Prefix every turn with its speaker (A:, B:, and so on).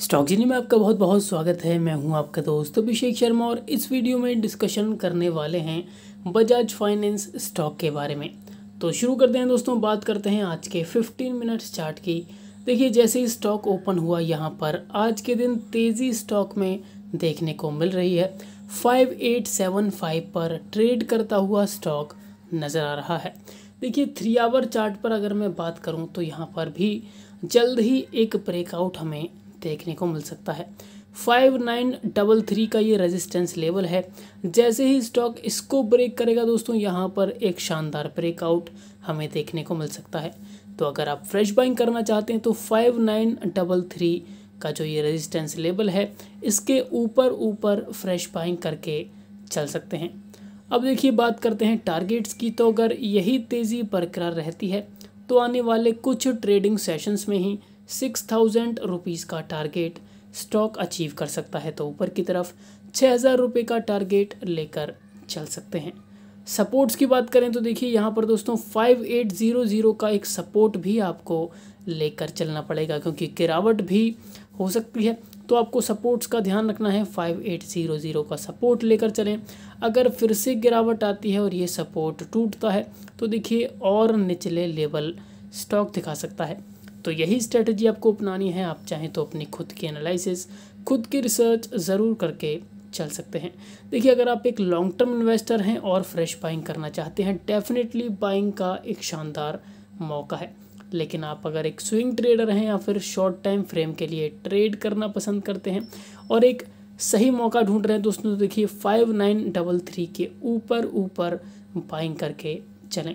A: stock जीनी में आपका बहुत बहुत स्वागत है मैं हूं आपका दोस्त अभिषेक शर्मा और इस वीडियो में डिस्कशन करने वाले हैं बजाज फाइनेंस स्टॉक के बारे में तो शुरू करते हैं दोस्तों बात करते हैं आज के 15 मिनट्स चार्ट की देखिए जैसे ही स्टॉक ओपन हुआ यहाँ पर आज के दिन तेज़ी स्टॉक में देखने को मिल रही है 5875 पर ट्रेड करता हुआ स्टॉक नज़र आ रहा है देखिए थ्री आवर चार्ट पर अगर मैं बात करूँ तो यहाँ पर भी जल्द ही एक ब्रेकआउट हमें देखने को मिल सकता है फाइव नाइन डबल थ्री का ये रेजिस्टेंस लेवल है जैसे ही स्टॉक इसको ब्रेक करेगा दोस्तों यहाँ पर एक शानदार ब्रेकआउट हमें देखने को मिल सकता है तो अगर आप फ्रेश बाइंग करना चाहते हैं तो फाइव नाइन डबल थ्री का जो ये रेजिस्टेंस लेवल है इसके ऊपर ऊपर फ्रेश बाइंग करके चल सकते हैं अब देखिए बात करते हैं टारगेट्स की तो अगर यही तेज़ी बरकरार रहती है तो आने वाले कुछ ट्रेडिंग सेशंस में ही सिक्स थाउजेंड रुपीज़ का टारगेट स्टॉक अचीव कर सकता है तो ऊपर की तरफ छः हज़ार रुपये का टारगेट लेकर चल सकते हैं सपोर्ट्स की बात करें तो देखिए यहाँ पर दोस्तों फाइव एट ज़ीरो ज़ीरो का एक सपोर्ट भी आपको लेकर चलना पड़ेगा क्योंकि गिरावट भी हो सकती है तो आपको सपोर्ट्स का ध्यान रखना है फाइव एट ज़ीरो ज़ीरो का सपोर्ट लेकर चलें अगर फिर से गिरावट आती है और ये सपोर्ट टूटता है तो देखिए और निचले लेवल स्टॉक दिखा सकता है तो यही स्ट्रेटजी आपको अपनानी है आप चाहें तो अपनी खुद की एनालिसिस खुद की रिसर्च ज़रूर करके चल सकते हैं देखिए अगर आप एक लॉन्ग टर्म इन्वेस्टर हैं और फ्रेश बाइंग करना चाहते हैं डेफिनेटली बाइंग का एक शानदार मौका है लेकिन आप अगर एक स्विंग ट्रेडर हैं या फिर शॉर्ट टाइम फ्रेम के लिए ट्रेड करना पसंद करते हैं और एक सही मौका ढूंढ रहे हैं दोस्तों तो देखिए फाइव नाइन डबल थ्री के ऊपर ऊपर बाइंग करके चलें